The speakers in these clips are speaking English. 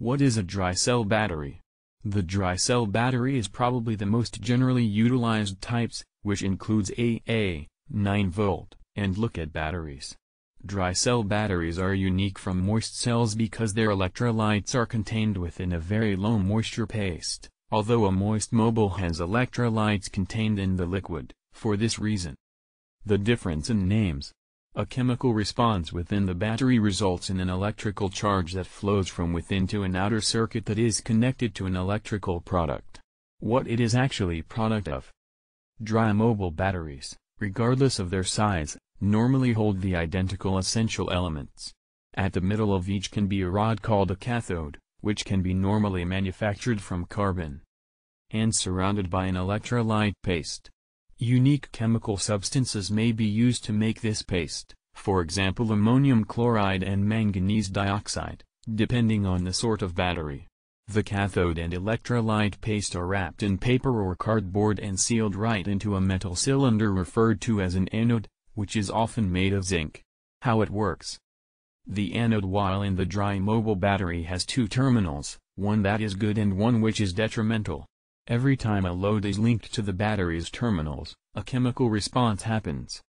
What is a dry cell battery? The dry cell battery is probably the most generally utilized types, which includes AA, 9V, and look-at batteries. Dry cell batteries are unique from moist cells because their electrolytes are contained within a very low moisture paste, although a moist mobile has electrolytes contained in the liquid, for this reason. The difference in names a chemical response within the battery results in an electrical charge that flows from within to an outer circuit that is connected to an electrical product. What it is actually product of. Dry mobile batteries, regardless of their size, normally hold the identical essential elements. At the middle of each can be a rod called a cathode, which can be normally manufactured from carbon and surrounded by an electrolyte paste. Unique chemical substances may be used to make this paste, for example ammonium chloride and manganese dioxide, depending on the sort of battery. The cathode and electrolyte paste are wrapped in paper or cardboard and sealed right into a metal cylinder referred to as an anode, which is often made of zinc. How it works The anode while in the dry mobile battery has two terminals, one that is good and one which is detrimental. Every time a load is linked to the battery's terminals, a chemical response happens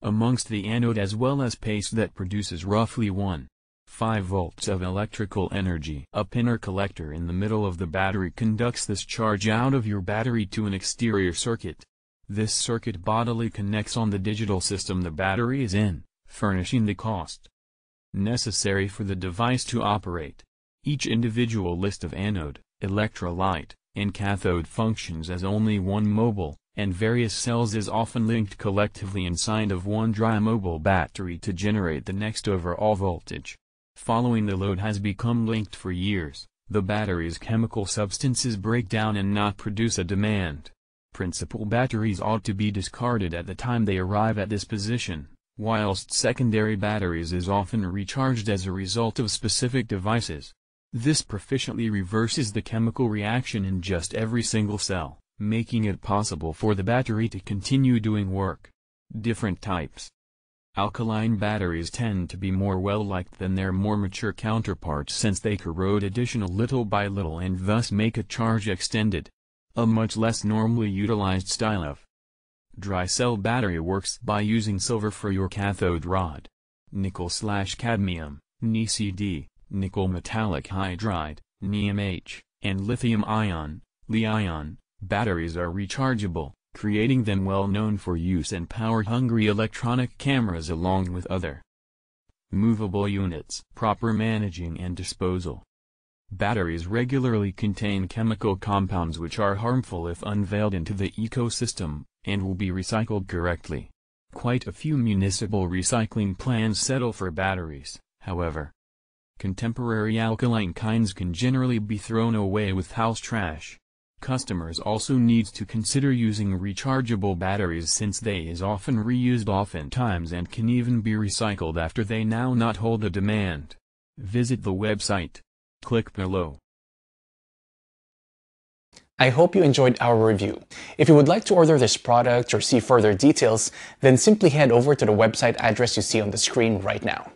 amongst the anode as well as paste that produces roughly 1. 5 volts of electrical energy. A pinner collector in the middle of the battery conducts this charge out of your battery to an exterior circuit. This circuit bodily connects on the digital system the battery is in, furnishing the cost necessary for the device to operate. Each individual list of anode, electrolyte, and cathode functions as only one mobile, and various cells is often linked collectively inside of one dry mobile battery to generate the next overall voltage. Following the load has become linked for years, the battery's chemical substances break down and not produce a demand. Principal batteries ought to be discarded at the time they arrive at this position, whilst secondary batteries is often recharged as a result of specific devices. This proficiently reverses the chemical reaction in just every single cell, making it possible for the battery to continue doing work. Different types Alkaline batteries tend to be more well-liked than their more mature counterparts since they corrode additional little by little and thus make a charge extended. A much less normally utilized style of dry cell battery works by using silver for your cathode rod, nickel-cadmium, slash (NiCd) nickel metallic hydride, NMH, and lithium-ion, Li-ion, batteries are rechargeable, creating them well known for use in power-hungry electronic cameras along with other movable units. Proper managing and disposal. Batteries regularly contain chemical compounds which are harmful if unveiled into the ecosystem, and will be recycled correctly. Quite a few municipal recycling plans settle for batteries, however, contemporary alkaline kinds can generally be thrown away with house trash. Customers also needs to consider using rechargeable batteries since they is often reused oftentimes and can even be recycled after they now not hold a demand. Visit the website. Click below. I hope you enjoyed our review. If you would like to order this product or see further details, then simply head over to the website address you see on the screen right now.